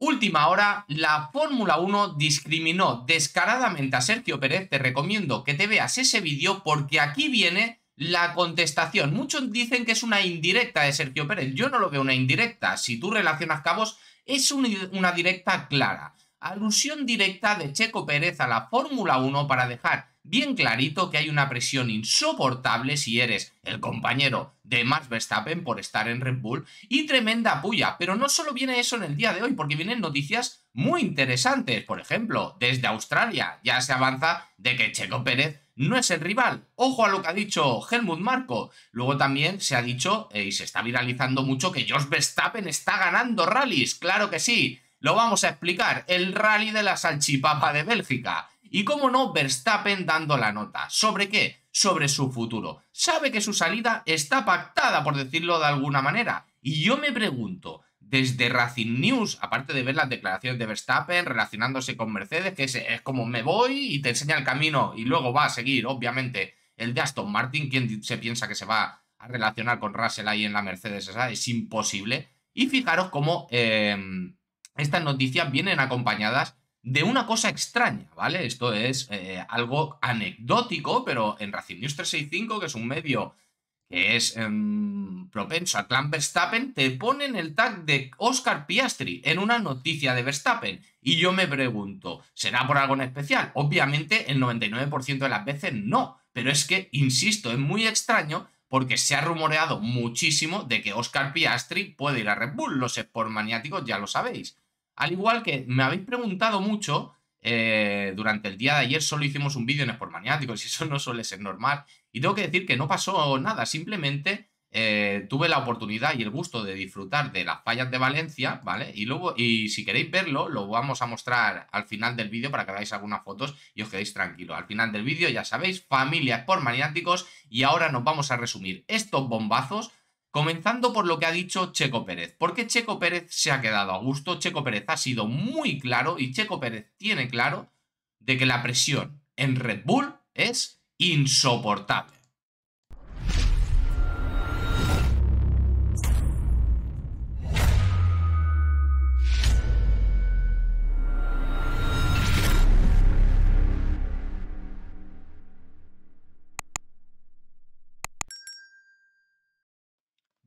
Última hora, la Fórmula 1 discriminó descaradamente a Sergio Pérez. Te recomiendo que te veas ese vídeo porque aquí viene la contestación. Muchos dicen que es una indirecta de Sergio Pérez. Yo no lo veo una indirecta. Si tú relacionas cabos, es una directa clara. Alusión directa de Checo Pérez a la Fórmula 1 para dejar bien clarito que hay una presión insoportable si eres el compañero de Max Verstappen por estar en Red Bull y tremenda puya. Pero no solo viene eso en el día de hoy, porque vienen noticias muy interesantes. Por ejemplo, desde Australia ya se avanza de que Checo Pérez no es el rival. Ojo a lo que ha dicho Helmut Marco. Luego también se ha dicho eh, y se está viralizando mucho que George Verstappen está ganando rallies. Claro que sí. Lo vamos a explicar. El rally de la salchipapa de Bélgica. Y cómo no, Verstappen dando la nota. ¿Sobre qué? Sobre su futuro. Sabe que su salida está pactada, por decirlo de alguna manera. Y yo me pregunto, desde Racing News, aparte de ver las declaraciones de Verstappen relacionándose con Mercedes, que es, como me voy y te enseña el camino y luego va a seguir, obviamente, el de Aston Martin, quien se piensa que se va a relacionar con Russell ahí en la Mercedes, ¿Esa? es imposible. Y fijaros cómo eh, estas noticias vienen acompañadas de una cosa extraña, ¿vale? Esto es eh, algo anecdótico, pero en Racing News 365, que es un medio que es em, propenso a Clan Verstappen, te ponen el tag de Oscar Piastri en una noticia de Verstappen. Y yo me pregunto, ¿será por algo en especial? Obviamente el 99% de las veces no, pero es que, insisto, es muy extraño porque se ha rumoreado muchísimo de que Oscar Piastri puede ir a Red Bull, los por maniáticos ya lo sabéis. Al igual que me habéis preguntado mucho, eh, durante el día de ayer solo hicimos un vídeo en Sport Maniáticos y eso no suele ser normal. Y tengo que decir que no pasó nada, simplemente eh, tuve la oportunidad y el gusto de disfrutar de las fallas de Valencia, ¿vale? Y luego, y si queréis verlo, lo vamos a mostrar al final del vídeo para que hagáis algunas fotos y os quedéis tranquilos. Al final del vídeo, ya sabéis, familia Sport Maniáticos y ahora nos vamos a resumir estos bombazos Comenzando por lo que ha dicho Checo Pérez, ¿Por qué Checo Pérez se ha quedado a gusto, Checo Pérez ha sido muy claro y Checo Pérez tiene claro de que la presión en Red Bull es insoportable.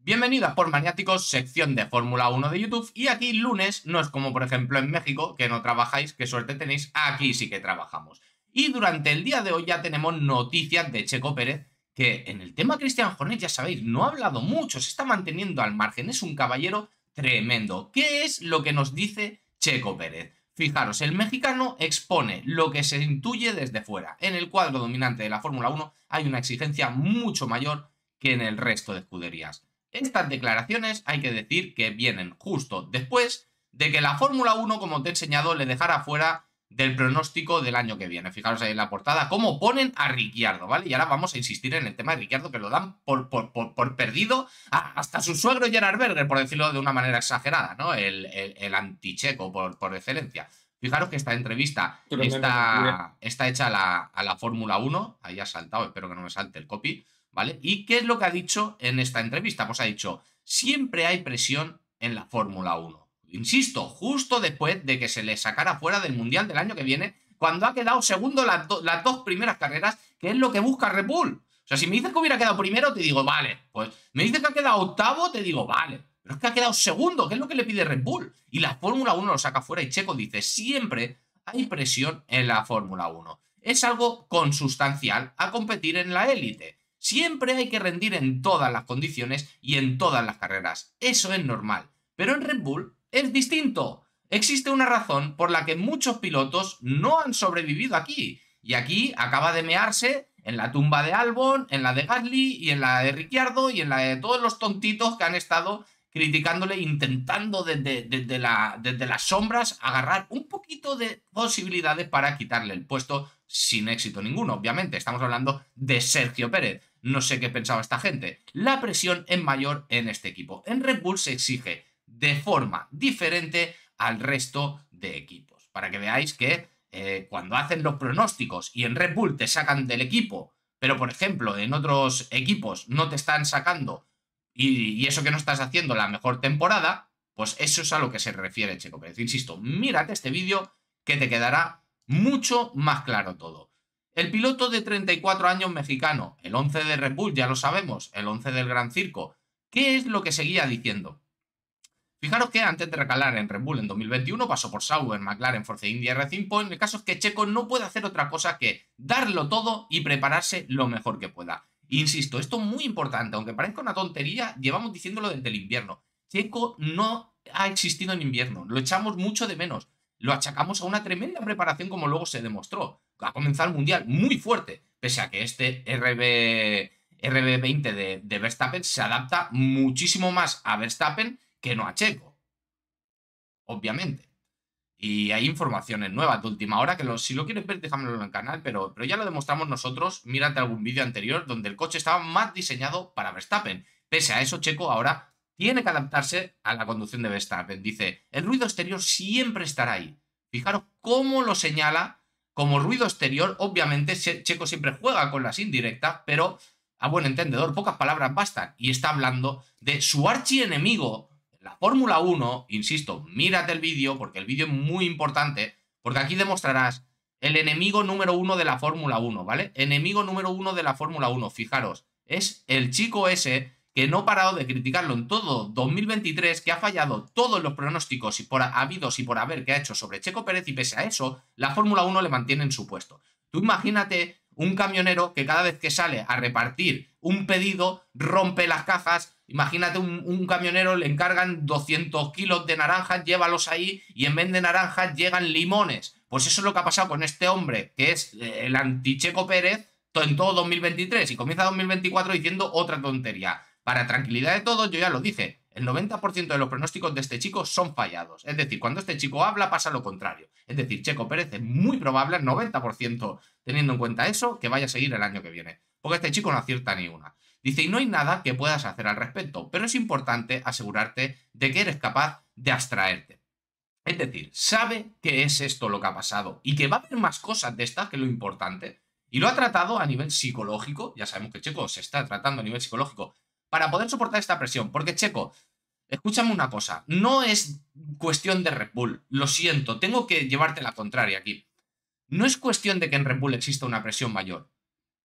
Bienvenidos por Magnáticos, sección de Fórmula 1 de YouTube. Y aquí lunes no es como por ejemplo en México, que no trabajáis, que suerte tenéis, aquí sí que trabajamos. Y durante el día de hoy ya tenemos noticias de Checo Pérez, que en el tema Cristian Horner, ya sabéis, no ha hablado mucho, se está manteniendo al margen, es un caballero tremendo. ¿Qué es lo que nos dice Checo Pérez? Fijaros, el mexicano expone lo que se intuye desde fuera. En el cuadro dominante de la Fórmula 1 hay una exigencia mucho mayor que en el resto de escuderías. Estas declaraciones hay que decir que vienen justo después de que la Fórmula 1, como te he enseñado, le dejara fuera del pronóstico del año que viene. Fijaros ahí en la portada cómo ponen a Ricciardo, ¿vale? Y ahora vamos a insistir en el tema de Ricciardo, que lo dan por, por, perdido ah, hasta su suegro Gerard Berger, por decirlo de una manera exagerada, ¿no? El, el, anticheco por, por excelencia. Fijaros que esta entrevista está, está, hecha a la, a la Fórmula 1. Ahí ha saltado, espero que no me salte el copy. ¿vale? ¿Y qué es lo que ha dicho en esta entrevista? Pues ha dicho, siempre hay presión en la Fórmula 1. Insisto, justo después de que se le sacara fuera del Mundial del año que viene, cuando ha quedado segundo las, dos primeras carreras, que es lo que busca Red Bull. O sea, si me dices que hubiera quedado primero, te digo, vale. Pues me dices que ha quedado octavo, te digo, vale. Pero es que ha quedado segundo, que es lo que le pide Red Bull. Y la Fórmula 1 lo saca fuera y Checo dice, siempre hay presión en la Fórmula 1. Es algo consustancial a competir en la élite. Siempre hay que rendir en todas las condiciones y en todas las carreras. Eso es normal. Pero en Red Bull es distinto. Existe una razón por la que muchos pilotos no han sobrevivido aquí. Y aquí acaba de mearse en la tumba de Albon, en la de Gasly y en la de Ricciardo y en la de todos los tontitos que han estado criticándole, intentando desde, desde, desde las sombras agarrar un poquito de posibilidades para quitarle el puesto sin éxito ninguno. Obviamente, estamos hablando de Sergio Pérez. No sé qué pensaba esta gente. La presión es mayor en este equipo. En Red Bull se exige de forma diferente al resto de equipos. Para que veáis que eh, cuando hacen los pronósticos y en Red Bull te sacan del equipo, pero por ejemplo en otros equipos no te están sacando y, y eso que no estás haciendo la mejor temporada, pues eso es a lo que se refiere Checo Pérez. Insisto, mírate este vídeo que te quedará mucho más claro todo. El piloto de 34 años mexicano, el 11 de Red Bull, ya lo sabemos, el 11 del Gran Circo, ¿qué es lo que seguía diciendo? Fijaros que antes de recalar en Red Bull en 2021 pasó por Sauber, McLaren, Force India y Racing Point. El caso es que Checo no puede hacer otra cosa que darlo todo y prepararse lo mejor que pueda. Insisto, esto es muy importante, aunque parezca una tontería, llevamos diciéndolo desde el invierno. Checo no ha existido en invierno, lo echamos mucho de menos, lo achacamos a una tremenda preparación como luego se demostró ha comenzado el mundial muy fuerte, pese a que este RB, RB20 de, Verstappen se adapta muchísimo más a Verstappen que no a Checo. Obviamente. Y hay informaciones nuevas de última hora que si lo quieres ver, déjamelo en el canal, pero, pero ya lo demostramos nosotros. Mírate algún vídeo anterior donde el coche estaba más diseñado para Verstappen. Pese a eso, Checo ahora tiene que adaptarse a la conducción de Verstappen. Dice, el ruido exterior siempre estará ahí. Fijaros cómo lo señala como ruido exterior, obviamente Checo siempre juega con las indirectas, pero a buen entendedor, pocas palabras bastan. Y está hablando de su archienemigo, la Fórmula 1. Insisto, mírate el vídeo, porque el vídeo es muy importante, porque aquí demostrarás el enemigo número uno de la Fórmula 1, ¿vale? Enemigo número uno de la Fórmula 1, fijaros, es el chico ese que no ha parado de criticarlo en todo 2023, que ha fallado todos los pronósticos y por habidos y por haber que ha hecho sobre Checo Pérez y pese a eso, la Fórmula 1 le mantiene en su puesto. Tú imagínate un camionero que cada vez que sale a repartir un pedido rompe las cajas. Imagínate un, camionero le encargan 200 kilos de naranjas, llévalos ahí y en vez de naranjas llegan limones. Pues eso es lo que ha pasado con este hombre, que es eh, el anticheco Pérez, en todo 2023 y comienza 2024 diciendo otra tontería. Para tranquilidad de todos, yo ya lo dije, el 90% de los pronósticos de este chico son fallados. Es decir, cuando este chico habla pasa lo contrario. Es decir, Checo Pérez muy probable, el 90%, teniendo en cuenta eso, que vaya a seguir el año que viene. Porque este chico no acierta ni una. Dice, y no hay nada que puedas hacer al respecto, pero es importante asegurarte de que eres capaz de abstraerte. Es decir, sabe que es esto lo que ha pasado y que va a haber más cosas de estas que lo importante. Y lo ha tratado a nivel psicológico, ya sabemos que Checo se está tratando a nivel psicológico para poder soportar esta presión. Porque, Checo, escúchame una cosa, no es cuestión de Red Bull, lo siento, tengo que llevarte la contraria aquí. No es cuestión de que en Red Bull exista una presión mayor.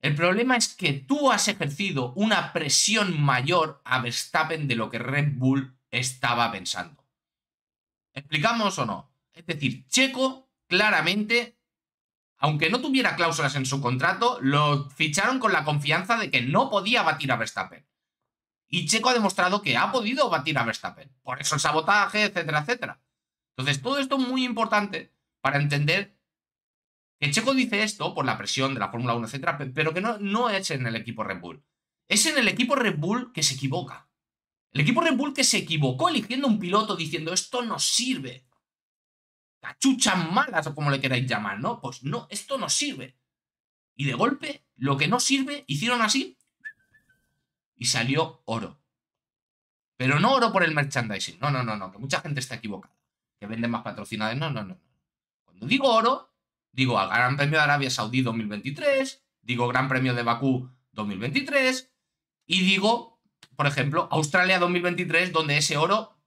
El problema es que tú has ejercido una presión mayor a Verstappen de lo que Red Bull estaba pensando. ¿Explicamos o no? Es decir, Checo claramente, aunque no tuviera cláusulas en su contrato, lo ficharon con la confianza de que no podía batir a Verstappen. Y Checo ha demostrado que ha podido batir a Verstappen. Por eso el sabotaje, etcétera, etcétera. Entonces, todo esto es muy importante para entender que Checo dice esto por la presión de la Fórmula 1, etcétera, pero que no, no es en el equipo Red Bull. Es en el equipo Red Bull que se equivoca. El equipo Red Bull que se equivocó eligiendo un piloto diciendo esto no sirve. Cachuchas malas o como le queráis llamar, ¿no? Pues no, esto no sirve. Y de golpe, lo que no sirve, hicieron así y salió oro. Pero no oro por el merchandising. No, no, no, no. Que mucha gente está equivocada. Que venden más patrocinadores. No, no, no. Cuando digo oro, digo al Gran Premio de Arabia Saudí 2023, digo Gran Premio de Bakú 2023 y digo, por ejemplo, Australia 2023, donde ese oro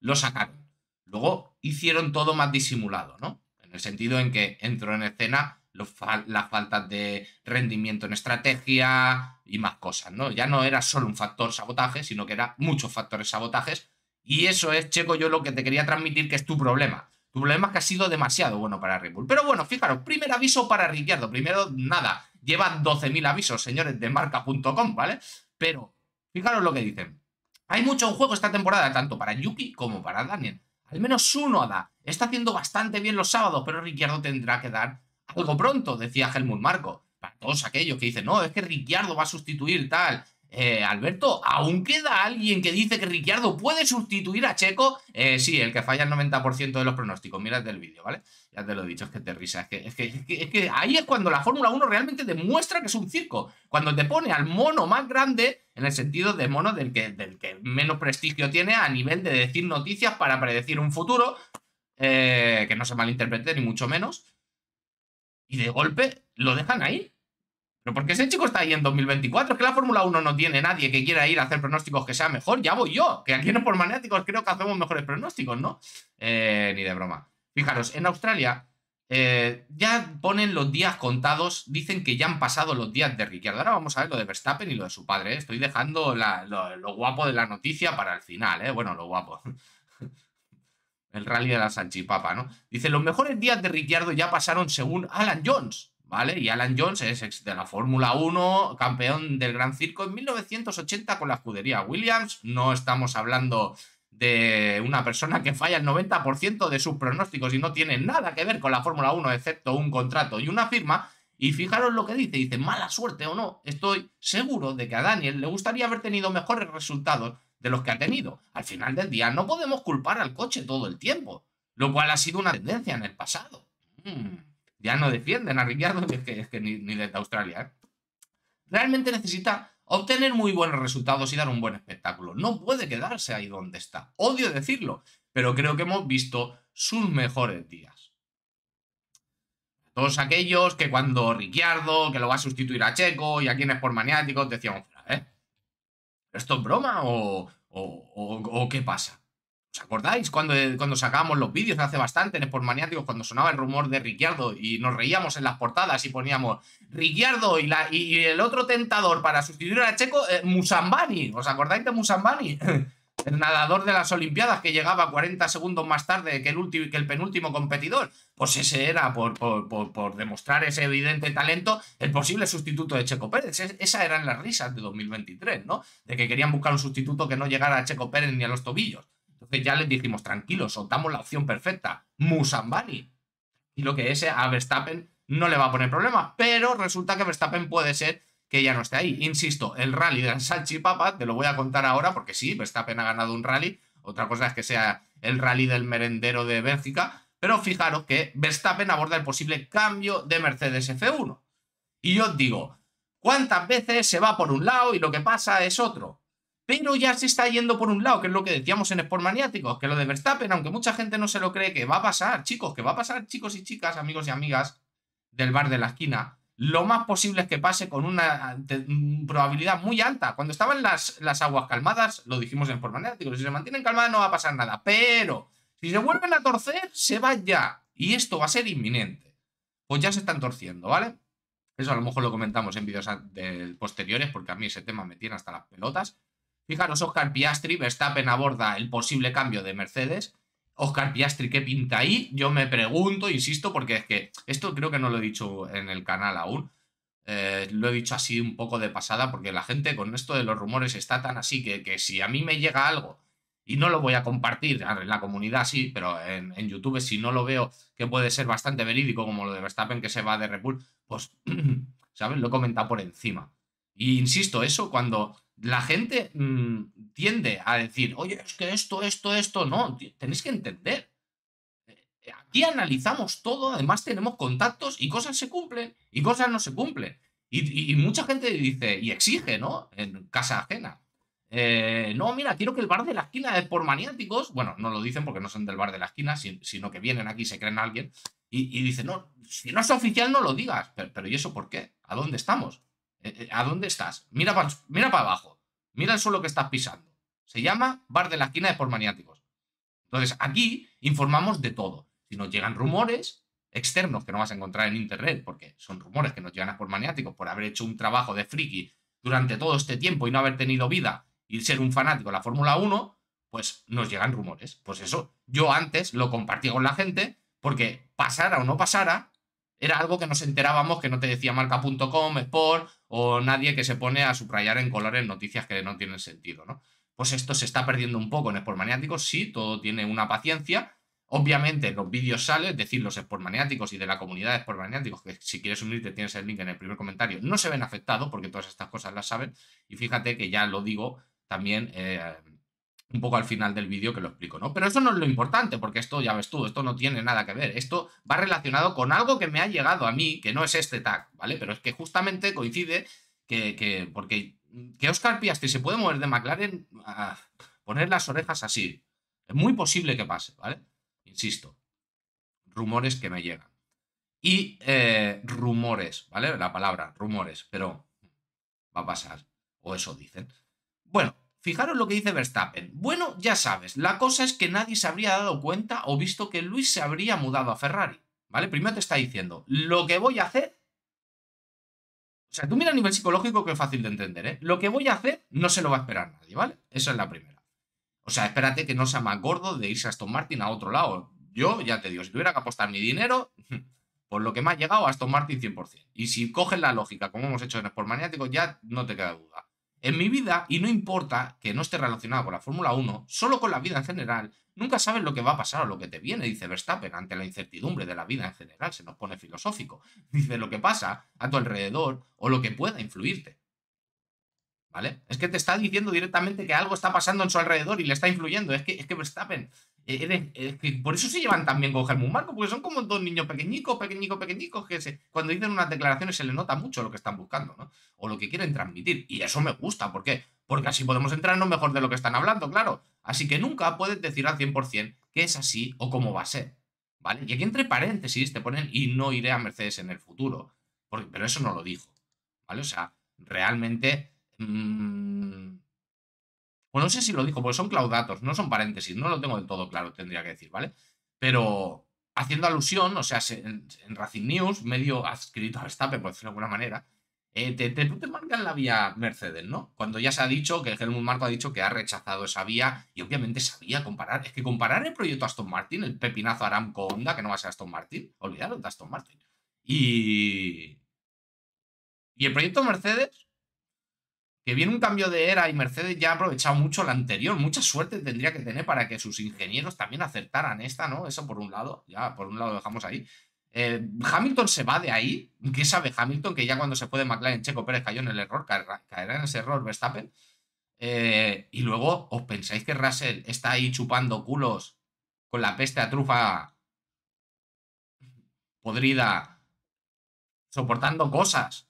lo sacaron. Luego hicieron todo más disimulado, ¿no? En el sentido en que entró en escena las faltas de rendimiento en estrategia y más cosas, ¿no? Ya no era solo un factor sabotaje, sino que era muchos factores sabotajes. Y eso es, Checo, yo lo que te quería transmitir, que es tu problema. Tu problema es que ha sido demasiado bueno para Red Bull. Pero bueno, fijaros, primer aviso para Ricciardo. Primero, nada, llevan 12.000 avisos, señores, de marca.com, ¿vale? Pero fijaros lo que dicen. Hay mucho juego esta temporada, tanto para Yuki como para Daniel. Al menos uno da. Está haciendo bastante bien los sábados, pero Ricciardo tendrá que dar algo pronto, decía Helmut Marco. Para todos aquellos que dicen, no, es que Ricciardo va a sustituir tal. Eh, Alberto, aún queda alguien que dice que Ricciardo puede sustituir a Checo. Eh, sí, el que falla el 90% de los pronósticos. Mírate el vídeo, ¿vale? Ya te lo he dicho, es que te risa. Es que, ahí es cuando la Fórmula 1 realmente demuestra que es un circo. Cuando te pone al mono más grande, en el sentido de mono del que, del que menos prestigio tiene a nivel de decir noticias para predecir un futuro, eh, que no se malinterprete ni mucho menos, y de golpe lo dejan ahí. Pero porque ese chico está ahí en 2024, es que la Fórmula 1 no tiene nadie que quiera ir a hacer pronósticos que sea mejor, ya voy yo, que aquí en por magnéticos creo que hacemos mejores pronósticos, ¿no? Eh, ni de broma. Fijaros, en Australia eh, ya ponen los días contados, dicen que ya han pasado los días de Ricciardo. Ahora vamos a ver lo de Verstappen y lo de su padre. ¿eh? Estoy dejando lo, lo, guapo de la noticia para el final, ¿eh? Bueno, lo guapo. El rally de la Sanchipapa, ¿no? Dice, los mejores días de Ricciardo ya pasaron según Alan Jones, ¿vale? Y Alan Jones es ex de la Fórmula 1, campeón del Gran Circo en 1980 con la escudería Williams. No estamos hablando de una persona que falla el 90% de sus pronósticos y no tiene nada que ver con la Fórmula 1, excepto un contrato y una firma. Y fijaros lo que dice, dice, mala suerte o no, estoy seguro de que a Daniel le gustaría haber tenido mejores resultados de los que ha tenido. Al final del día no podemos culpar al coche todo el tiempo, lo cual ha sido una tendencia en el pasado. Mm, ya no defienden a Ricciardo, que es que, ni, desde Australia. ¿eh? Realmente necesita obtener muy buenos resultados y dar un buen espectáculo. No puede quedarse ahí donde está. Odio decirlo, pero creo que hemos visto sus mejores días. Todos aquellos que cuando Ricciardo, que lo va a sustituir a Checo y a quienes por maniáticos decían, ¿Esto es broma o, qué pasa? ¿Os acordáis cuando, cuando sacábamos los vídeos hace bastante en Sport Maniáticos cuando sonaba el rumor de Ricciardo y nos reíamos en las portadas y poníamos Ricciardo y, la, y el otro tentador para sustituir a Checo, eh, Musambani? ¿Os acordáis de Musambani? el nadador de las Olimpiadas que llegaba 40 segundos más tarde que el, que el penúltimo competidor. Pues ese era, por, demostrar ese evidente talento, el posible sustituto de Checo Pérez. Esa esas eran las risas de 2023, ¿no? De que querían buscar un sustituto que no llegara a Checo Pérez ni a los tobillos. Entonces ya les dijimos, tranquilos, soltamos la opción perfecta, Musambani. Y lo que ese a Verstappen no le va a poner problema, pero resulta que Verstappen puede ser que ya no esté ahí. Insisto, el rally de Papa... te lo voy a contar ahora porque sí, Verstappen ha ganado un rally. Otra cosa es que sea el rally del merendero de Bélgica. Pero fijaros que Verstappen aborda el posible cambio de Mercedes F1. Y yo os digo, ¿cuántas veces se va por un lado y lo que pasa es otro? Pero ya se está yendo por un lado, que es lo que decíamos en Sport Maniáticos, que lo de Verstappen, aunque mucha gente no se lo cree, que va a pasar, chicos, que va a pasar, chicos y chicas, amigos y amigas del bar de la esquina, lo más posible es que pase con una mm, probabilidad muy alta. Cuando estaban las, aguas calmadas, lo dijimos en forma negativa, si se mantienen calmadas no va a pasar nada, pero si se vuelven a torcer, se va ya. Y esto va a ser inminente. Pues ya se están torciendo, ¿vale? Eso a lo mejor lo comentamos en vídeos posteriores, porque a mí ese tema me tiene hasta las pelotas. Fijaros, Oscar Piastri, Verstappen aborda el posible cambio de Mercedes Oscar Piastri, ¿qué pinta ahí? Yo me pregunto, insisto, porque es que esto creo que no lo he dicho en el canal aún. Eh, lo he dicho así un poco de pasada, porque la gente con esto de los rumores está tan así que, que si a mí me llega algo y no lo voy a compartir en la comunidad, sí, pero en, YouTube, si no lo veo que puede ser bastante verídico, como lo de Verstappen que se va de Repul, pues, ¿sabes? Lo he comentado por encima. Y insisto, eso cuando la gente mm, tiende a decir, oye, es que esto, esto, esto, no, tenéis que entender. Eh, aquí analizamos todo, además tenemos contactos y cosas se cumplen y cosas no se cumplen. Y, mucha gente dice y exige, ¿no? En casa ajena. Eh, no, mira, quiero que el bar de la esquina es por maniáticos. Bueno, no lo dicen porque no son del bar de la esquina, sino que vienen aquí y se creen a alguien. Y, dicen, no, si no es oficial, no lo digas. Pero, ¿y eso por qué? ¿A dónde estamos? Eh, ¿A dónde estás? Mira para mira para abajo. Mira el suelo que estás pisando. Se llama Bar de la Esquina de maniáticos. Entonces, aquí informamos de todo. Si nos llegan rumores externos que no vas a encontrar en internet, porque son rumores que nos llegan a maniáticos por haber hecho un trabajo de friki durante todo este tiempo y no haber tenido vida y ser un fanático de la Fórmula 1, pues nos llegan rumores. Pues eso, yo antes lo compartía con la gente porque pasara o no pasara, era algo que nos enterábamos que no te decía marca.com, Sport o nadie que se pone a subrayar en colores noticias que no tienen sentido, ¿no? Pues esto se está perdiendo un poco en Sport Maniáticos, sí, todo tiene una paciencia. Obviamente los vídeos salen, es decir, los Sport Maniáticos y de la comunidad de Sport Maniáticos, que si quieres unirte tienes el link en el primer comentario, no se ven afectados porque todas estas cosas las saben. Y fíjate que ya lo digo también... Eh, un poco al final del vídeo que lo explico, ¿no? Pero eso no es lo importante, porque esto, ya ves tú, esto no tiene nada que ver. Esto va relacionado con algo que me ha llegado a mí, que no es este tag, ¿vale? Pero es que justamente coincide que, que porque que Oscar que se puede mover de McLaren a poner las orejas así. Es muy posible que pase, ¿vale? Insisto, rumores que me llegan. Y eh, rumores, ¿vale? La palabra, rumores, pero va a pasar, o eso dicen. Bueno, Fijaros lo que dice Verstappen. Bueno, ya sabes, la cosa es que nadie se habría dado cuenta o visto que Luis se habría mudado a Ferrari. ¿Vale? Primero te está diciendo, lo que voy a hacer... O sea, tú mira a nivel psicológico que es fácil de entender, ¿eh? Lo que voy a hacer no se lo va a esperar nadie, ¿vale? Esa es la primera. O sea, espérate que no sea más gordo de irse a Aston Martin a otro lado. Yo, ya te digo, si tuviera que apostar mi dinero, por lo que me ha llegado, a Aston Martin 100%. Y si coges la lógica, como hemos hecho en Sport Maniático, ya no te queda duda. En mi vida, y no importa que no esté relacionado con la Fórmula 1, solo con la vida en general, nunca sabes lo que va a pasar o lo que te viene, dice Verstappen, ante la incertidumbre de la vida en general, se nos pone filosófico. Dice lo que pasa a tu alrededor o lo que pueda influirte. ¿Vale? Es que te está diciendo directamente que algo está pasando en su alrededor y le está influyendo. Es que, es que Verstappen, eh, es por eso se llevan también con Germán Marco, porque son como dos niños pequeñicos, pequeñicos, pequeñicos, que se, cuando dicen unas declaraciones se les nota mucho lo que están buscando, ¿no? O lo que quieren transmitir. Y eso me gusta, ¿por qué? Porque así podemos entrarnos mejor de lo que están hablando, claro. Así que nunca puedes decir al 100% que es así o cómo va a ser, ¿vale? Y aquí entre paréntesis te ponen y no iré a Mercedes en el futuro, pero eso no lo dijo, ¿vale? O sea, realmente... Mm, o pues no sé si lo dijo, porque son claudatos, no son paréntesis, no lo tengo del todo claro, tendría que decir, ¿vale? Pero haciendo alusión, o sea, en, Racing News, medio adscrito a Verstappen, por decirlo de alguna manera, eh, te, te, marcan la vía Mercedes, ¿no? Cuando ya se ha dicho que el Helmut Marco ha dicho que ha rechazado esa vía y obviamente sabía comparar. Es que comparar el proyecto Aston Martin, el pepinazo Aramco Honda, que no va a ser Aston Martin, olvidaros de Aston Martin. Y. Y el proyecto Mercedes que viene un cambio de era y Mercedes ya ha aprovechado mucho la anterior. Mucha suerte tendría que tener para que sus ingenieros también acertaran esta, ¿no? Eso por un lado, ya por un lado dejamos ahí. Eh, Hamilton se va de ahí. ¿Qué sabe Hamilton? Que ya cuando se puede McLaren, Checo Pérez cayó en el error, caerá, en ese error Verstappen. Eh, y luego, ¿os pensáis que Russell está ahí chupando culos con la peste a trufa podrida, soportando cosas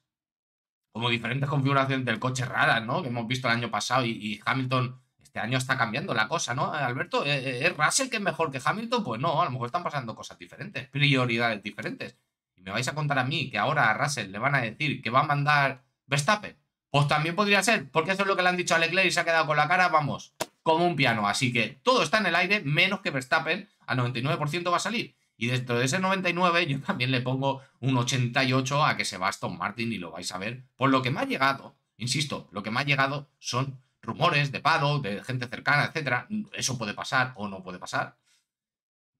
como diferentes configuraciones del coche raras, ¿no? Que hemos visto el año pasado y, Hamilton este año está cambiando la cosa, ¿no? Eh, Alberto, eh, eh, ¿es Russell que es mejor que Hamilton? Pues no, a lo mejor están pasando cosas diferentes, prioridades diferentes. Y me vais a contar a mí que ahora a Russell le van a decir que va a mandar Verstappen. Pues también podría ser, porque eso es lo que le han dicho a Leclerc y se ha quedado con la cara, vamos, como un piano. Así que todo está en el aire, menos que Verstappen al 99% va a salir. Y dentro de ese 99 yo también le pongo un 88 a que se va Aston Martin y lo vais a ver. Por lo que me ha llegado, insisto, lo que me ha llegado son rumores de pado, de gente cercana, etcétera. Eso puede pasar o no puede pasar.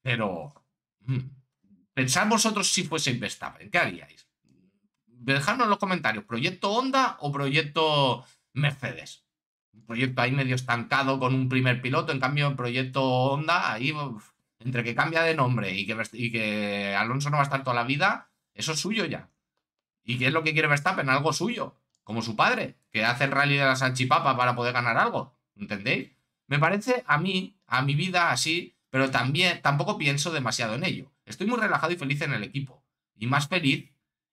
Pero mm, pensad vosotros si fuese investable, ¿qué haríais? Dejadnos en los comentarios, ¿proyecto Honda o proyecto Mercedes? Un proyecto ahí medio estancado con un primer piloto, en cambio en proyecto Honda ahí entre que cambia de nombre y que, Alonso no va a estar toda la vida, eso es suyo ya. ¿Y qué es lo que quiere Verstappen? Algo suyo, como su padre, que hace el rally de la Sanchipapa para poder ganar algo. ¿Entendéis? Me parece a mí, a mi vida así, pero también tampoco pienso demasiado en ello. Estoy muy relajado y feliz en el equipo. Y más feliz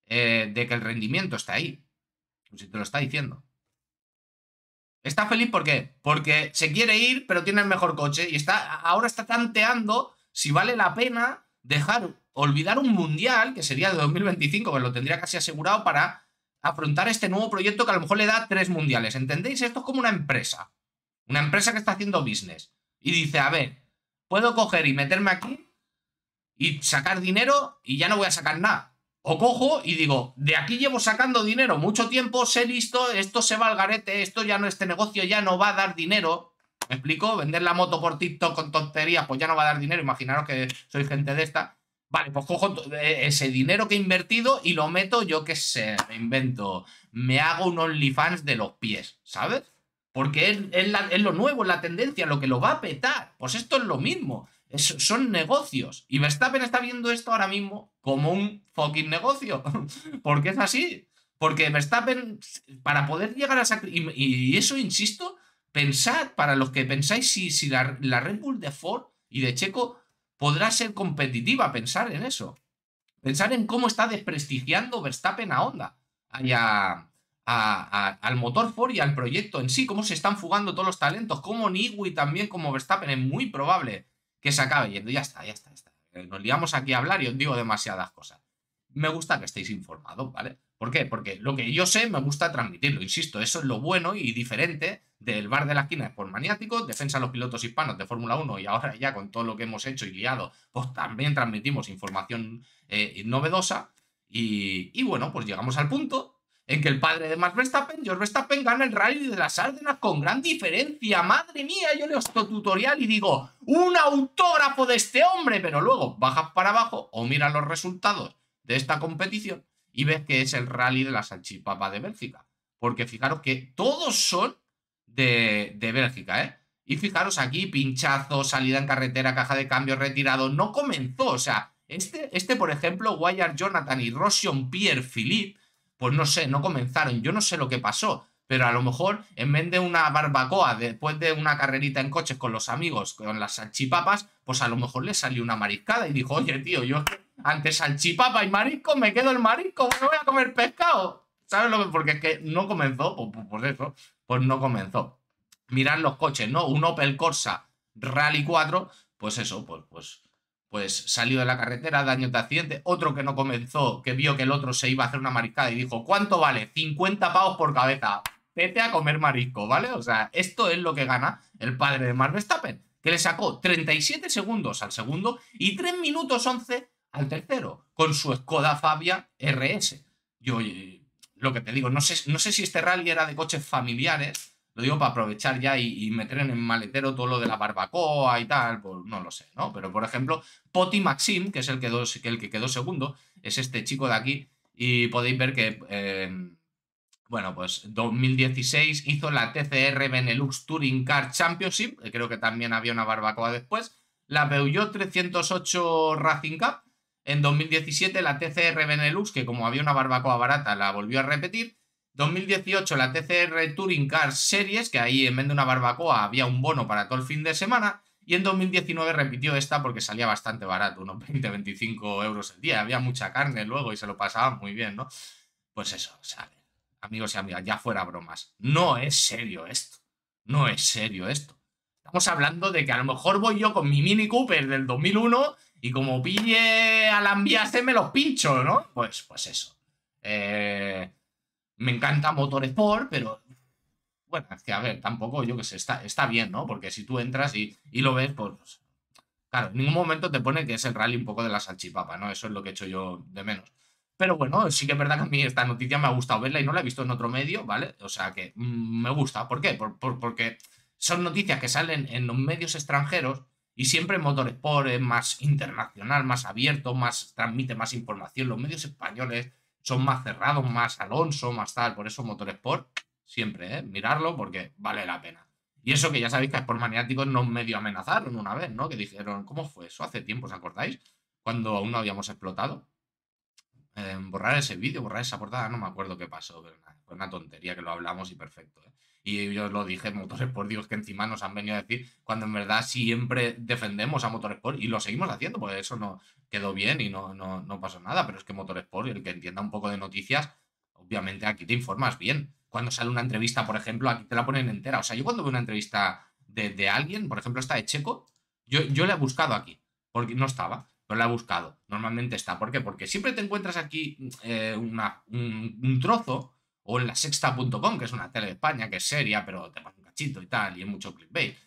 eh, de que el rendimiento está ahí. si te lo está diciendo. Está feliz porque porque se quiere ir, pero tiene el mejor coche y está ahora está tanteando si vale la pena dejar, olvidar un mundial, que sería de 2025, que lo tendría casi asegurado para afrontar este nuevo proyecto que a lo mejor le da tres mundiales. ¿Entendéis? Esto es como una empresa. Una empresa que está haciendo business. Y dice, a ver, puedo coger y meterme aquí y sacar dinero y ya no voy a sacar nada. O cojo y digo, de aquí llevo sacando dinero mucho tiempo, sé listo, esto se va al garete, esto ya no, este negocio ya no va a dar dinero, ¿Me explico? Vender la moto por TikTok con tonterías, pues ya no va a dar dinero. Imaginaros que soy gente de esta. Vale, pues cojo eh, ese dinero que he invertido y lo meto, yo qué sé, me invento. Me hago un OnlyFans de los pies, ¿sabes? Porque es, lo nuevo, es la tendencia, lo que lo va a petar. Pues esto es lo mismo. son negocios. Y Verstappen está viendo esto ahora mismo como un fucking negocio. Porque es así. Porque Verstappen, para poder llegar a... Y, y eso, insisto, Pensad, para los que pensáis si, la, Red Bull de Ford y de Checo podrá ser competitiva, pensar en eso. Pensar en cómo está desprestigiando Verstappen a Honda, allá al motor Ford y al proyecto en sí, cómo se están fugando todos los talentos, cómo Nigui también como Verstappen es muy probable que se acabe yendo. Ya está, ya está, ya está. Nos liamos aquí a hablar y os digo demasiadas cosas. Me gusta que estéis informados, ¿vale? ¿Por qué? Porque lo que yo sé me gusta transmitirlo, insisto, eso es lo bueno y diferente del bar de la esquina por maniático, defensa a los pilotos hispanos de Fórmula 1 y ahora ya con todo lo que hemos hecho y guiado, pues también transmitimos información eh, novedosa y, bueno, pues llegamos al punto en que el padre de Max Verstappen, George Verstappen, gana el Rally de las Árdenas con gran diferencia. Madre mía, yo leo este tutorial y digo, un autógrafo de este hombre, pero luego bajas para abajo o mira los resultados de esta competición y ves que es el rally de las salchipapas de Bélgica. Porque fijaros que todos son de, de Bélgica, ¿eh? Y fijaros aquí, pinchazo, salida en carretera, caja de cambio, retirado. No comenzó, o sea, este, este por ejemplo, Wire Jonathan y Rossion Pierre Philippe, pues no sé, no comenzaron. Yo no sé lo que pasó, pero a lo mejor en vez de una barbacoa, después de una carrerita en coches con los amigos, con las salchipapas, pues a lo mejor le salió una mariscada y dijo, oye, tío, yo ante salchipapa y marisco me quedo el marisco, no voy a comer pescado. ¿Sabes lo que? Porque es que no comenzó, pues, por eso, pues no comenzó. Mirad los coches, ¿no? Un Opel Corsa Rally 4, pues eso, pues, pues, pues, salió de la carretera, daño de accidente. Otro que no comenzó, que vio que el otro se iba a hacer una mariscada y dijo, ¿cuánto vale? 50 pavos por cabeza. Vete a comer marisco, ¿vale? O sea, esto es lo que gana el padre de Mark Verstappen, que le sacó 37 segundos al segundo y 3 minutos 11 al tercero con su Skoda Fabia RS. Yo lo que te digo, no sé, no sé si este rally era de coches familiares, lo digo para aprovechar ya y, meter en el maletero todo lo de la barbacoa y tal, pues no lo sé, ¿no? Pero por ejemplo, Poti Maxim, que es el que, quedó, el que quedó segundo, es este chico de aquí, y podéis ver que, em, bueno, pues 2016 hizo la TCR Benelux Touring Car Championship, creo que también había una barbacoa después, la Peugeot 308 Racing Cup, en 2017 la TCR Benelux, que como había una barbacoa barata, la volvió a repetir. 2018 la TCR Touring Cars Series, que ahí en vez de una barbacoa había un bono para todo el fin de semana. Y en 2019 repitió esta porque salía bastante barato, unos 20-25 euros el día. Había mucha carne luego y se lo pasaban muy bien, ¿no? Pues eso, sale. amigos y amigas, ya fuera bromas. No es serio esto. No es serio esto. Estamos hablando de que a lo mejor voy yo con mi Mini Cooper del 2001 y como pille la enviaste, me los pincho, ¿no? Pues, pues eso. Eh, me encanta Motor Sport, pero. Bueno, es que a ver, tampoco, yo que sé, está, está bien, ¿no? Porque si tú entras y, lo ves, pues, pues. Claro, en ningún momento te pone que es el rally un poco de la salchipapa, ¿no? Eso es lo que he hecho yo de menos. Pero bueno, sí que es verdad que a mí esta noticia me ha gustado verla y no la he visto en otro medio, ¿vale? O sea que mm, me gusta. ¿Por qué? Por, por, porque son noticias que salen en los medios extranjeros y siempre Motorsport es más internacional, más abierto, más transmite más información. Los medios españoles son más cerrados, más Alonso, más tal. Por eso Motorsport, siempre, ¿eh? mirarlo porque vale la pena. Y eso que ya sabéis que a Sport Maniáticos nos medio amenazaron una vez, ¿no? Que dijeron, ¿cómo fue eso? Hace tiempo, ¿os acordáis? Cuando aún no habíamos explotado. Eh, borrar ese vídeo, borrar esa portada, no me acuerdo qué pasó, pero fue una tontería que lo hablamos y perfecto. ¿eh? Y yo lo dije, Motorsport, digo, es que encima nos han venido a decir, cuando en verdad siempre defendemos a Motorsport y lo seguimos haciendo, porque eso no quedó bien y no, no, pasó nada. Pero es que Motorsport, el que entienda un poco de noticias, obviamente aquí te informas bien. Cuando sale una entrevista, por ejemplo, aquí te la ponen entera. O sea, yo cuando veo una entrevista de, alguien, por ejemplo, esta de Checo, yo, yo la he buscado aquí, porque no estaba pero la he buscado. Normalmente está. ¿Por qué? Porque siempre te encuentras aquí eh, una, un, trozo o en la sexta.com, que es una tele de España, que es seria, pero te pasa un cachito y tal, y es mucho clickbait.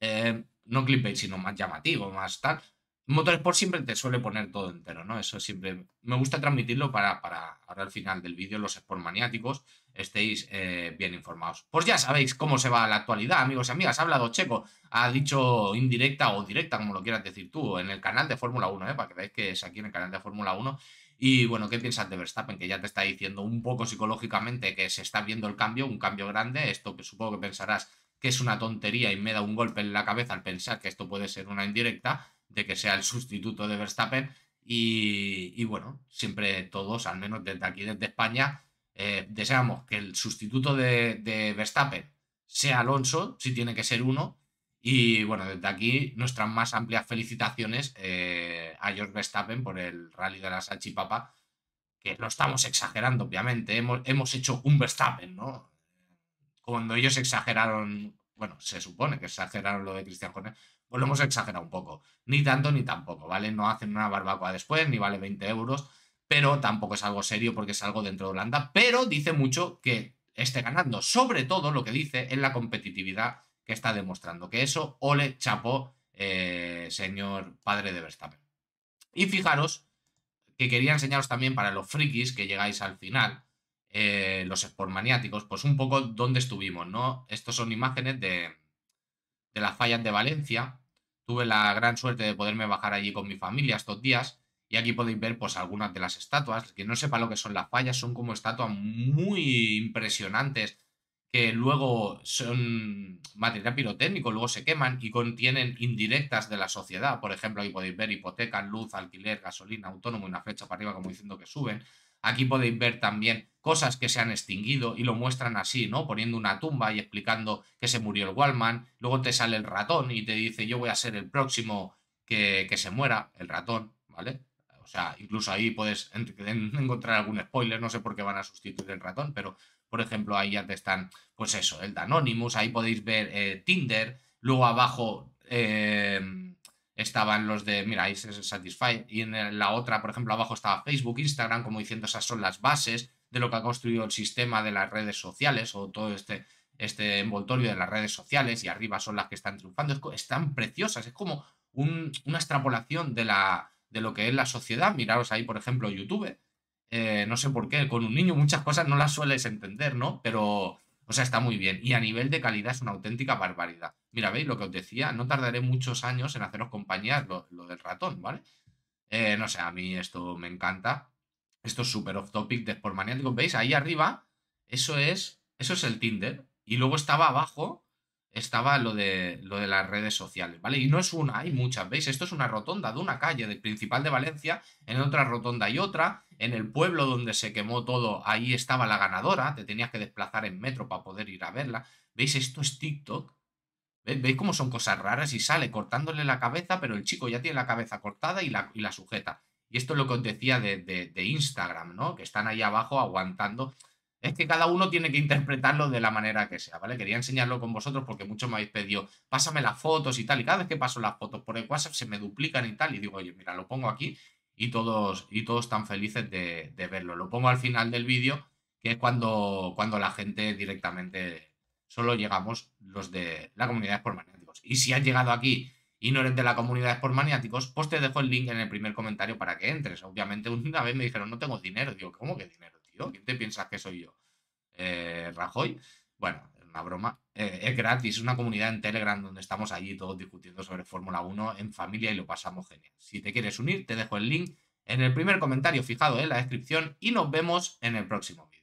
Eh, no clickbait, sino más llamativo, más tal. Motorsport siempre te suele poner todo entero, ¿no? Eso siempre me gusta transmitirlo para, para ahora al final del vídeo, los sport maniáticos, estéis eh, bien informados. Pues ya sabéis cómo se va la actualidad, amigos y amigas. Ha hablado Checo, ha dicho indirecta o directa, como lo quieras decir tú, en el canal de Fórmula 1, ¿eh? Para que veáis que es aquí en el canal de Fórmula 1 y bueno, ¿qué piensas de Verstappen? Que ya te está diciendo un poco psicológicamente que se está viendo el cambio, un cambio grande. Esto que supongo que pensarás que es una tontería y me da un golpe en la cabeza al pensar que esto puede ser una indirecta, de que sea el sustituto de Verstappen. Y, bueno, siempre todos, al menos desde aquí, desde España, eh, deseamos que el sustituto de, de Verstappen sea Alonso, si tiene que ser uno, y bueno, desde aquí nuestras más amplias felicitaciones eh, a George Verstappen por el rally de la Sachipapa. que lo estamos exagerando, obviamente. Hemos, hemos hecho un Verstappen, ¿no? Cuando ellos exageraron, bueno, se supone que exageraron lo de Cristian Horner, pues lo hemos exagerado un poco. Ni tanto ni tampoco, ¿vale? No hacen una barbacoa después, ni vale 20 euros, pero tampoco es algo serio porque es algo dentro de Holanda. Pero dice mucho que esté ganando. Sobre todo lo que dice en la competitividad que está demostrando. Que eso, ole, chapo, eh, señor padre de Verstappen. Y fijaros que quería enseñaros también para los frikis que llegáis al final, eh, los sportmaniáticos, pues un poco dónde estuvimos, ¿no? Estos son imágenes de, de las fallas de Valencia. Tuve la gran suerte de poderme bajar allí con mi familia estos días. Y aquí podéis ver pues algunas de las estatuas, que no sepa lo que son las fallas, son como estatuas muy impresionantes luego son material pirotécnico, luego se queman y contienen indirectas de la sociedad. Por ejemplo, aquí podéis ver hipotecas, luz, alquiler, gasolina, autónomo, una flecha para arriba como diciendo que suben. Aquí podéis ver también cosas que se han extinguido y lo muestran así, ¿no? Poniendo una tumba y explicando que se murió el Wallman. Luego te sale el ratón y te dice yo voy a ser el próximo que, se muera, el ratón, ¿vale? O sea, incluso ahí puedes encontrar algún spoiler, no sé por qué van a sustituir el ratón, pero por ejemplo, ahí ya te están, pues eso, el Anonymous, ahí podéis ver eh, Tinder, luego abajo eh, estaban los de, mira, ahí se Satisfy, y en la otra, por ejemplo, abajo estaba Facebook, Instagram, como diciendo, esas son las bases de lo que ha construido el sistema de las redes sociales o todo este, este envoltorio de las redes sociales, y arriba son las que están triunfando, están preciosas, es como una extrapolación de la de lo que es la sociedad. Miraros ahí, por ejemplo, YouTube. Eh, no sé por qué, con un niño muchas cosas no las sueles entender, ¿no? Pero, o sea, está muy bien. Y a nivel de calidad es una auténtica barbaridad. Mira, veis lo que os decía, no tardaré muchos años en haceros compañía lo, del ratón, ¿vale? Eh, no sé, a mí esto me encanta. Esto es súper off topic de Sport ¿Veis? Ahí arriba, eso es, eso es el Tinder. Y luego estaba abajo estaba lo de, lo de las redes sociales, ¿vale? Y no es una, hay muchas, ¿veis? Esto es una rotonda de una calle del principal de Valencia, en otra rotonda hay otra, en el pueblo donde se quemó todo, ahí estaba la ganadora, te tenías que desplazar en metro para poder ir a verla. ¿Veis? Esto es TikTok. ¿Veis, cómo son cosas raras? Y sale cortándole la cabeza, pero el chico ya tiene la cabeza cortada y la, y la sujeta. Y esto es lo que os decía de, de, de Instagram, ¿no? Que están ahí abajo aguantando es que cada uno tiene que interpretarlo de la manera que sea, ¿vale? Quería enseñarlo con vosotros porque muchos me habéis pedido, pásame las fotos y tal, y cada vez que paso las fotos por el WhatsApp se me duplican y tal, y digo, oye, mira, lo pongo aquí y todos, y todos están felices de, verlo. Lo pongo al final del vídeo, que es cuando, cuando la gente directamente, solo llegamos los de la comunidad por maniáticos. Y si has llegado aquí y no eres de la comunidad por maniáticos, pues te dejo el link en el primer comentario para que entres. Obviamente una vez me dijeron, no tengo dinero, digo, ¿cómo que dinero? ¿quién te piensas que soy yo? Eh, Rajoy. Bueno, una broma. Eh, es gratis, es una comunidad en Telegram donde estamos allí todos discutiendo sobre Fórmula 1 en familia y lo pasamos genial. Si te quieres unir, te dejo el link en el primer comentario fijado en la descripción y nos vemos en el próximo vídeo.